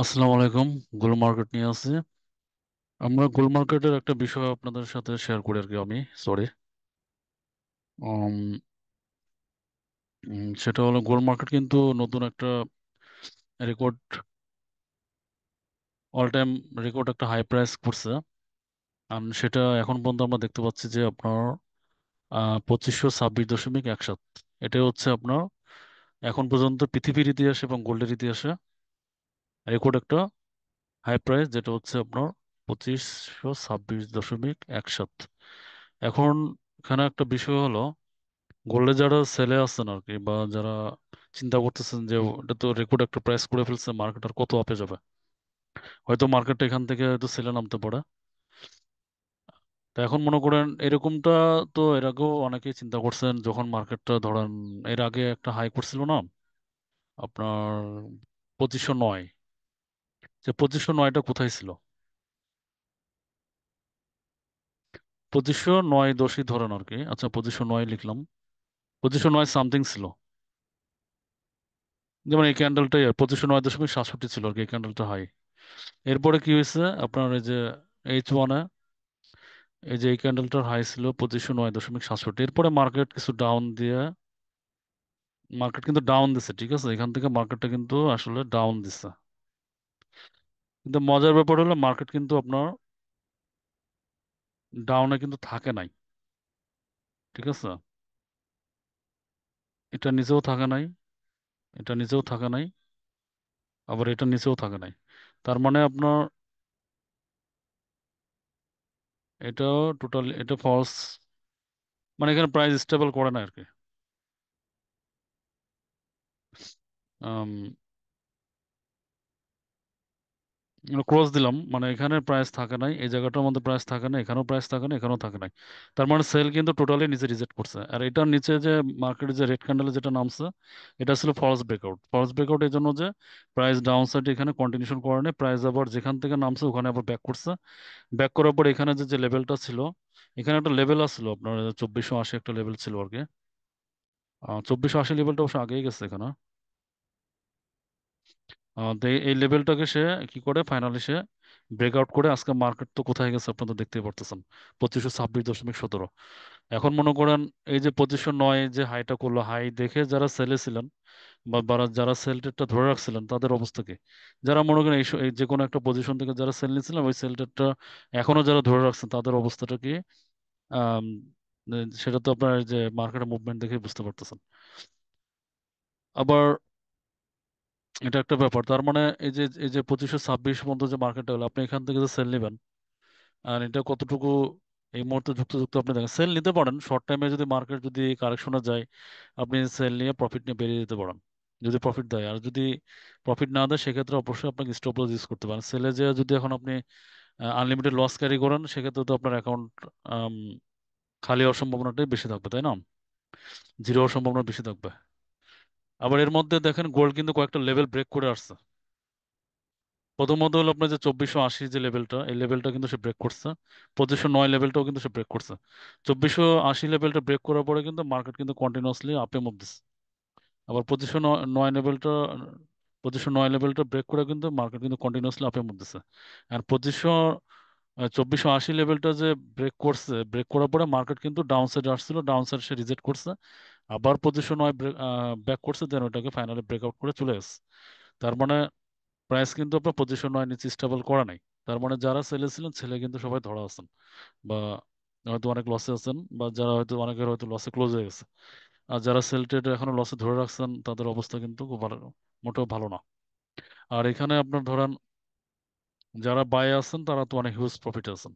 আসসালামু আলাইকুম গোল মার্কেট নিয়ে আছি আমরা গোল মার্কেটের একটা বিষয় আপনাদের সাথে শেয়ার করি আর কি আমি সরি সেটা হলো গোল মার্কেট কিন্তু নতুন একটা রেকর্ড অল টাইম রেকর্ড একটা হাই প্রাইস করছে আর সেটা এখন পর্যন্ত আমরা দেখতে পাচ্ছি যে আপনার পঁচিশশো ছাব্বিশ দশমিক একসাত এটাই হচ্ছে আপনার এখন পর্যন্ত পৃথিবীর ইতিহাসে এবং গোল্ডের ইতিহাসে রেকর্ড একটা হাই প্রাইস যেটা হচ্ছে আপনার পঁচিশশো ছাব্বিশ দশমিক এক সাত এখন এখানে একটা বিষয় হলো গোল্ডে যারা সেলে আসছেন আর কি বা যারা চিন্তা করতেছেন যে এটা তো রেকর্ড একটা প্রাইস করে ফেলছে মার্কেট আর কত আপে যাবে হয়তো মার্কেটটা এখান থেকে হয়তো সেলে নামতে পারে তা এখন মনে করেন এরকমটা তো এর আগেও অনেকেই চিন্তা করছেন যখন মার্কেটটা ধরেন এর আগে একটা হাই করছিল না আপনার পঁচিশশো নয় যে পঁচিশশো নয়টা কোথায় ছিল পঁচিশশো নয় দশই ধরেন আর কি আচ্ছা পঁচিশশো নয় লিখলাম পঁচিশশো নয় সামথিং ছিল যেমন এই ক্যান্ডেলটাই পঁচিশশো নয় দশমিক সাতষট্টি ছিল আর কি এই ক্যান্ডেলটা হাই এরপরে কি হয়েছে আপনার এই যে এইচ ওয়ানে এই যে এই ক্যান্ডেলটার হাই ছিল পঁচিশশো নয় দশমিক সাতষট্টি এরপরে মার্কেট কিছু ডাউন দিয়ে মার্কেট কিন্তু ডাউন দিছে ঠিক আছে এখান থেকে মার্কেটটা কিন্তু আসলে ডাউন দিছে কিন্তু মজার ব্যাপার হলো মার্কেট কিন্তু আপনার ডাউনে কিন্তু থাকে নাই ঠিক আছে এটা নিচেও থাকে নাই এটা নিচেও থাকে নাই আবার এটা নিচেও থাকে নাই তার মানে আপনার এটা টোটাল এটা ফলস মানে এখানে প্রাইস স্টেবল করে না আর কি ক্রস মানে দিলাম মানে এখানে প্রাইস থাকে নাই এই জায়গাটার মধ্যে প্রাইস থাকে না এখানেও প্রাইস থাকে না এখানেও থাকে নাই তার মানে সেল কিন্তু টোটালি নিচে রিজেক্ট করছে আর এটার নিচে যে মার্কেটে যে রেড ক্যান্ডেল যেটা নামছে এটা ছিল ফলস ব্রেকআউট ফলস ব্রেকআউট এই জন্য যে প্রাইস ডাউন সাইড এখানে কন্টিনিউশন করে নেই প্রাইস আবার যেখান থেকে নামছে ওখানে আবার ব্যাক করছে ব্যাক করার পর এখানে যে যে লেভেলটা ছিল এখানে একটা লেভেল আসলো আপনার চব্বিশশো আশি একটা লেভেল ছিল আর কি চব্বিশশো আশি লেভেলটা অবশ্য আগেই গেছে এখানে এই লেভেলটাকে সে কি করে ফাইনালি সে ব্রেকআউট করে আজকে মার্কেট তো কোথায় গেছে আপনাদের দেখতে পারতেছেন পঁচিশশো ছাব্বিশ দশমিক সতেরো এখন মনে করেন এই যে পঁচিশশো নয় যে হাইটা করলো হাই দেখে যারা সেলে ছিলেন বা যারা সেল রেটটা ধরে রাখছিলেন তাদের অবস্থা যারা মনে করেন এই যে কোনো একটা পজিশন থেকে যারা সেল নিয়েছিলেন ওই সেল রেটটা এখনো যারা ধরে রাখছেন তাদের অবস্থাটা কি সেটা তো আপনার যে মার্কেটের মুভমেন্ট দেখে বুঝতে পারতেছেন আবার এটা একটা ব্যাপার তার মানে এই যে এই যে পঁচিশশো ছাব্বিশ পর্যন্ত যে মার্কেটটা হলো আপনি এখান থেকে যে সেল নেবেন আর এটা কতটুকু এই মুহূর্তে যুক্ত যুক্ত আপনি দেখেন সেল নিতে পারেন শর্ট টাইমে যদি মার্কেট যদি কারেকশনে যায় আপনি সেল নিয়ে প্রফিট নিয়ে বেরিয়ে যেতে পারেন যদি প্রফিট দেয় আর যদি প্রফিট না দেয় সেক্ষেত্রে অবশ্যই আপনাকে স্টপ লস ইউজ করতে পারেন সেলে যে যদি এখন আপনি আনলিমিটেড লস ক্যারি করেন সেক্ষেত্রে তো আপনার অ্যাকাউন্ট খালি হওয়ার সম্ভাবনাটাই বেশি থাকবে তাই না জিরো হওয়ার সম্ভাবনা বেশি থাকবে আবার এর মধ্যে দেখেন গোল্ড কিন্তু কয়েকটা লেভেল ব্রেক করে আসছে প্রথমত হলো আপনার যে চব্বিশশো আশি যে লেভেলটা এই লেভেলটা কিন্তু সে ব্রেক করছে পঁচিশশো নয় লেভেলটাও কিন্তু সে ব্রেক করছে চব্বিশশো আশি লেভেলটা ব্রেক করার পরে কিন্তু মার্কেট কিন্তু কন্টিনিউসলি আপে মুভ দিচ্ছে আবার পঁচিশশো নয় লেভেলটা পঁচিশশো নয় লেভেলটা ব্রেক করে কিন্তু মার্কেট কিন্তু কন্টিনিউসলি আপে মুভ দিচ্ছে আর পঁচিশশো চব্বিশশো আশি লেভেলটা যে ব্রেক করছে ব্রেক করার পরে মার্কেট কিন্তু ডাউন সাইড আসছিল ডাউন সাইড সে রিজেক্ট করছে আবার পজিশন হয় ব্যাক করছে দেন ওটাকে ফাইনালে ব্রেকআউট করে চলে এসছে তার মানে প্রাইস কিন্তু আপনার পজিশন হয় নিচে স্টেবল করা নাই তার মানে যারা সেলে ছিলেন ছেলে কিন্তু সবাই ধরা আছেন বা হয়তো অনেক লসে আছেন বা যারা হয়তো অনেকের হয়তো লসে ক্লোজ হয়ে গেছে আর যারা সেল ট্রেড এখনো লসে ধরে রাখছেন তাদের অবস্থা কিন্তু খুব ভালো মোটেও ভালো না আর এখানে আপনার ধরেন যারা বায়ে আছেন তারা তো অনেক হিউজ প্রফিট আছেন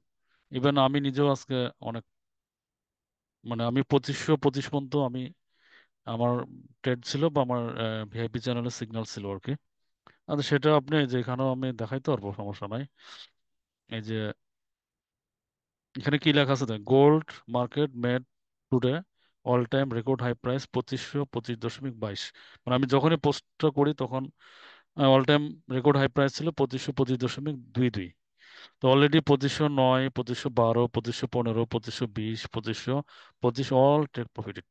ইভেন আমি নিজেও আজকে অনেক মানে আমি পঁচিশশো পঁচিশ পর্যন্ত আমি আমার ট্রেড ছিল বা আমার ভিআইপি চ্যানেলের সিগন্যাল ছিল আর কি আচ্ছা সেটা আপনি যেখানেও আমি দেখাইতে পারবো সমস্যা নাই এই যে এখানে কি লেখা আছে gold market made today all time record high price পঁচিশশো পঁচিশ দশমিক বাইশ মানে আমি যখনই পোস্টটা করি তখন all time record high price ছিল পঁচিশশো পঁচিশ দশমিক দুই দুই তো অলরেডি পঁচিশশো নয় পঁচিশশো বারো পঁচিশশো পনেরো পঁচিশশো বিশ পঁচিশশো পঁচিশ all take profited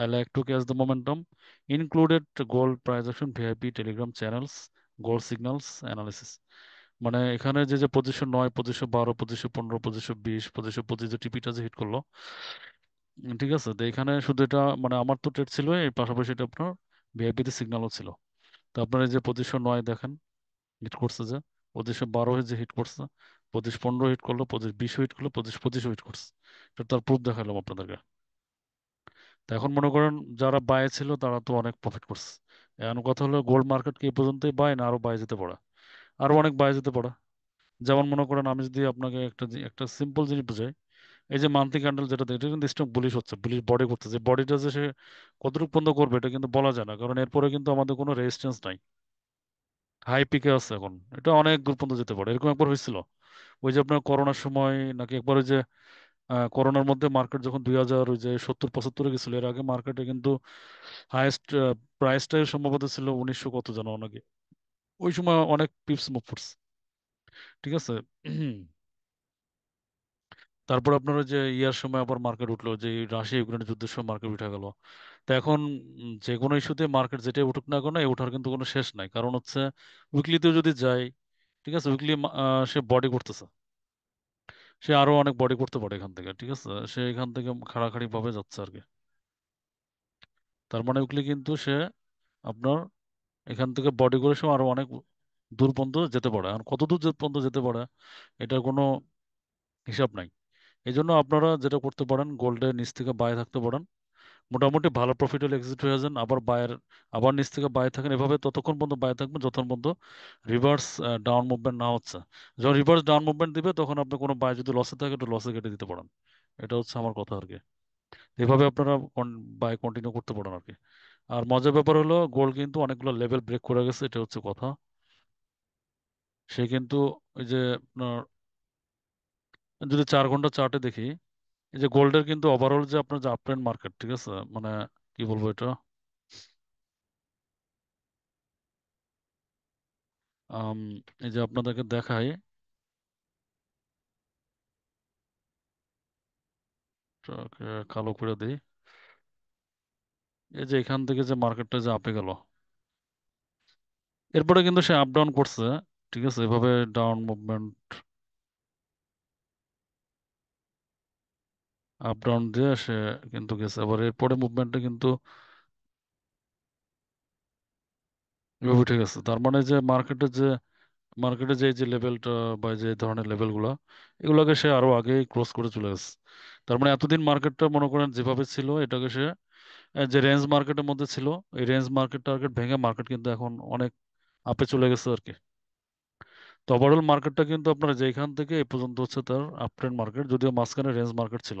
I like to catch the momentum, included gold price action, VIP, Telegram channels, gold signals, analysis. মানে এখানে যে যে পজিশন নয় পজিশন বারো পজিশন পনেরো পজিশন বিশ পজিশন পঁচিশ টিপিটা যে হিট করলো ঠিক আছে তো এখানে শুধু এটা মানে আমার তো ট্রেড ছিল এর পাশাপাশি এটা আপনার ভিআইপিতে সিগনালও ছিল তো আপনার এই যে পঁচিশশো নয় দেখেন হিট করছে যে পঁচিশ বারো যে হিট করছে পঁচিশ পনেরো হিট করলো পঁচিশ বিশও হিট করলো পঁচিশ পঁচিশও হিট করছে তার প্রুফ দেখালাম আপনাদেরকে তো এখন মনে করেন যারা বায়ে ছিল তারা তো অনেক প্রফিট করছে এখন কথা হলো গোল্ড মার্কেট কি এই পর্যন্তই বায় না আরো বায়ে যেতে পারা আরো অনেক বায়ে যেতে পারা যেমন মনে করেন আমি যদি আপনাকে একটা একটা সিম্পল জিনিস বুঝাই এই যে মান্থলি ক্যান্ডেল যেটা দেখি এটা কিন্তু স্টক বুলিশ হচ্ছে বুলিশ বডি যে বডিটা যে সে কতটুকু পর্যন্ত করবে এটা কিন্তু বলা যায় না কারণ এরপরে কিন্তু আমাদের কোনো রেজিস্ট্যান্স নাই হাই পিকে আছে এখন এটা অনেক দূর পর্যন্ত যেতে পারে এরকম একবার হয়েছিল ওই যে আপনার করোনার সময় নাকি একবার ওই যে করোনার মধ্যে মার্কেট যখন দুই হাজার ওই যে সত্তর পঁচাত্তরে গেছিল এর আগে মার্কেটে কিন্তু হাইয়েস্ট প্রাইসটাই সম্ভবত ছিল উনিশশো কত জানো অনেকে ওই সময় অনেক পিপস মুভ করছে ঠিক আছে তারপর আপনার যে ইয়ার সময় আবার মার্কেট উঠলো যে রাশিয়া ইউক্রেন যুদ্ধের সময় মার্কেট উঠে গেল তো এখন যে কোনো ইস্যুতে মার্কেট যেটাই উঠুক না কেন এই ওঠার কিন্তু কোনো শেষ নাই কারণ হচ্ছে উইকলিতেও যদি যাই ঠিক আছে উইকলি সে বডি করতেছে সে আরো অনেক বডি করতে পারে এখান থেকে ঠিক আছে সে এখান থেকে খাড়াখাড়ি ভাবে যাচ্ছে আর কি তার মানে ওগুলি কিন্তু সে আপনার এখান থেকে বডি করে সে আরো অনেক দূর পর্যন্ত যেতে পারে আর কত দূর পর্যন্ত যেতে পারে এটা কোনো হিসাব নাই এই জন্য আপনারা যেটা করতে পারেন গোল্ডের নিচ থেকে বাইরে থাকতে পারেন মোটামুটি ভালো প্রফিট হলে এক্সিট হয়ে যান আবার বায়ের আবার নিচ থেকে বায়ে থাকেন এভাবে ততক্ষণ পর্যন্ত বায়ে থাকবেন যতক্ষণ পর্যন্ত রিভার্স ডাউন মুভমেন্ট না হচ্ছে যখন রিভার্স ডাউন মুভমেন্ট দিবে তখন আপনি কোনো বায়ে যদি লসে থাকে একটু লসে কেটে দিতে পারেন এটা হচ্ছে আমার কথা আর কি এভাবে আপনারা বাই কন্টিনিউ করতে পারেন আর কি আর মজার ব্যাপার হলো গোল্ড কিন্তু অনেকগুলো লেভেল ব্রেক করে গেছে এটা হচ্ছে কথা সে কিন্তু ওই যে আপনার যদি চার ঘন্টা চার্টে দেখি এই যে গোল্ডের কিন্তু ওভারঅল যে আপনার যে আপট্রেন্ড মার্কেট ঠিক আছে মানে কি বলবো এটা এই যে আপনাদেরকে দেখাই কালো করে দিই এই যে এখান থেকে যে মার্কেটটা যে আপে গেল এরপরে কিন্তু সে আপ ডাউন করছে ঠিক আছে এভাবে ডাউন মুভমেন্ট আপ ডাউন দিয়ে সে কিন্তু গেছে আবার এরপরে মুভমেন্টটা কিন্তু উঠে গেছে তার মানে যে মার্কেটে যে মার্কেটে যে যে লেভেলটা বা যে ধরনের লেভেল গুলা এগুলাকে সে আরো আগে ক্রস করে চলে গেছে তার মানে এতদিন মার্কেটটা মনে করেন যেভাবে ছিল এটাকে সে যে রেঞ্জ মার্কেটের মধ্যে ছিল এই রেঞ্জ মার্কেট টার্গেট ভেঙে মার্কেট কিন্তু এখন অনেক আপে চলে গেছে আর কি তো ওভারঅল মার্কেটটা কিন্তু আপনার যেখান থেকে এ পর্যন্ত হচ্ছে তার আপ ট্রেন্ড মার্কেট যদিও মাঝখানে রেঞ্জ মার্কেট ছিল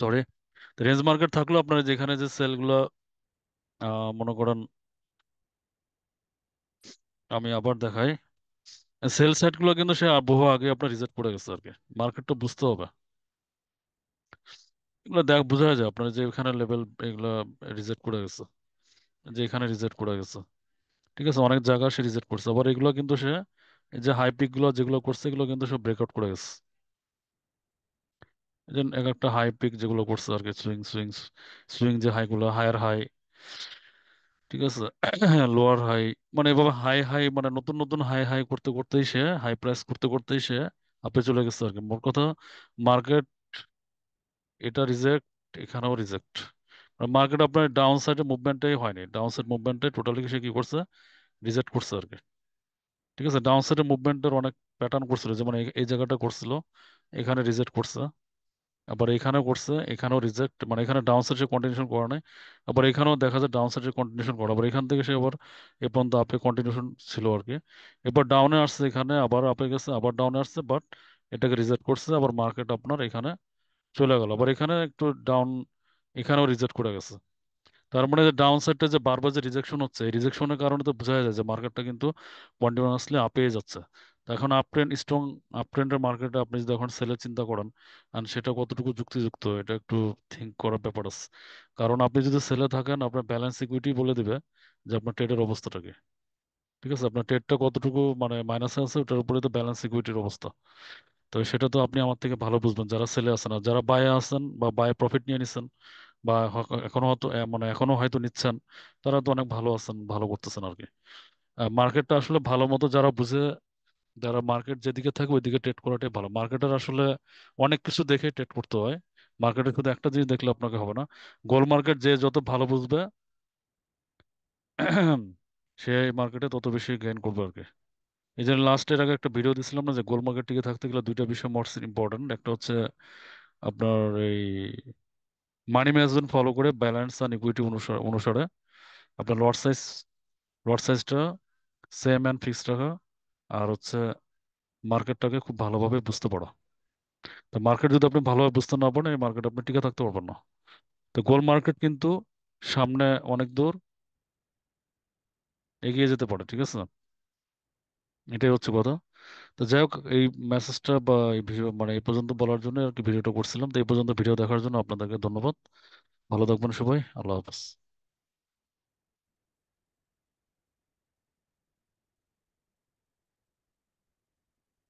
সরি রেঞ্জ মার্কেট থাকলেও আপনার যেখানে যে সেলগুলো মনে করেন আমি আবার দেখাই সেল গুলো কিন্তু সে বহু আগে আপনার রিজেক্ট করে গেছে আর কি মার্কেট তো বুঝতে হবে এগুলো দেখ বোঝা যায় আপনার যে এখানে লেভেল এগুলো রিজেক্ট করে গেছে যে এখানে রিজেক্ট করে গেছে ঠিক আছে অনেক জায়গা সে রিজেক্ট করছে আবার এগুলো কিন্তু সে এই যে হাই পিক গুলো যেগুলো করছে এগুলো কিন্তু সব ব্রেকআউট করে গেছে এক একটা হাই পিক যেগুলো করছে আর কি সুইং সুইং সুইং যে হাইগুলো হায়ার হাই ঠিক আছে লোয়ার হাই মানে এভাবে হাই হাই মানে নতুন নতুন হাই হাই করতে করতেই সে হাই প্রাইস করতে করতেই সে আপে চলে গেছে আর কি মোট কথা মার্কেট এটা রিজেক্ট এখানেও রিজেক্ট মার্কেট আপনার ডাউন সাইডে মুভমেন্টটাই হয়নি ডাউন সাইড মুভমেন্টটাই টোটালি সে কি করছে রিজেক্ট করছে আর কি ঠিক আছে ডাউন সাইডে মুভমেন্টের অনেক প্যাটার্ন করছিল যেমন এই জায়গাটা করছিল এখানে রিজেক্ট করছে আবার এখানেও করছে এখানেও রিজেক্ট মানে এখানে ডাউন সাইড সে কন্টিনিউশন করা নাই আবার এখানেও দেখা যায় ডাউন সে কন্টিনিউশন করা আবার এখান থেকে সে আবার এ পর্যন্ত আপে কন্টিনিউশন ছিল আর কি এবার ডাউনে আসছে এখানে আবার আপে গেছে আবার ডাউনে আসছে বাট এটাকে রিজেক্ট করছে আবার মার্কেট আপনার এখানে চলে গেল আবার এখানে একটু ডাউন এখানেও রিজেক্ট করে গেছে তার মানে যে ডাউন সাইডটা যে বারবার যে রিজেকশন হচ্ছে এই রিজেকশনের কারণে তো বোঝা যায় যে মার্কেটটা কিন্তু কন্টিনিউসলি আপেই যাচ্ছে এখন আপ ট্রেন্ড স্ট্রং আপ ট্রেন্ডের মার্কেটে আপনি যদি এখন সেলের চিন্তা করেন অ্যান্ড সেটা কতটুকু যুক্তিযুক্ত এটা একটু থিঙ্ক করার ব্যাপার আছে কারণ আপনি যদি সেলে থাকেন আপনার ব্যালেন্স ইকুইটি বলে দিবে যে আপনার ট্রেডের অবস্থাটাকে ঠিক আছে আপনার ট্রেডটা কতটুকু মানে মাইনাসে আছে ওটার উপরে তো ব্যালেন্স ইকুইটির অবস্থা তো সেটা তো আপনি আমার থেকে ভালো বুঝবেন যারা সেলে আসেন আর যারা বায়ে আসেন বা বায়ে প্রফিট নিয়ে নিছেন বা এখনো হয়তো মানে এখনো হয়তো নিচ্ছেন তারা তো অনেক ভালো আছেন ভালো করতেছেন আর কি মার্কেটটা আসলে ভালো মতো যারা বুঝে যারা মার্কেট যেদিকে থাকে ওইদিকে ট্রেড করাটাই ভালো মার্কেটের আসলে অনেক কিছু দেখে ট্রেড করতে হয় মার্কেটে শুধু একটা জিনিস দেখলে আপনাকে হবে না গোল মার্কেট যে যত ভালো বুঝবে সে এই মার্কেটে তত বেশি গেইন করবে আর কি এই জন্য লাস্ট এর আগে একটা ভিডিও দিছিলাম না যে গোল মার্কেট টিকে থাকতে গেলে দুইটা বিষয় মোস্ট ইম্পর্টেন্ট একটা হচ্ছে আপনার এই মানি ম্যানেজমেন্ট ফলো করে ব্যালেন্স অ্যান্ড ইকুইটি অনুসারে অনুসারে আপনার লট সাইজ লট সাইজটা সেম অ্যান্ড ফিক্স রাখা আর হচ্ছে মার্কেটটাকে খুব ভালোভাবে বুঝতে পারা তো মার্কেট যদি আপনি ভালোভাবে বুঝতে না পারেন এই মার্কেট আপনি টিকে থাকতে পারবেন না তো গোল মার্কেট কিন্তু সামনে অনেক দূর এগিয়ে যেতে পারে ঠিক আছে এটাই হচ্ছে কথা তো যাই হোক এই মেসেজটা বা এই ভিডিও মানে এই পর্যন্ত বলার জন্য আর কি ভিডিওটা করছিলাম তো এই পর্যন্ত ভিডিও দেখার জন্য আপনাদেরকে ধন্যবাদ ভালো থাকবেন সবাই আল্লাহ হাফেজ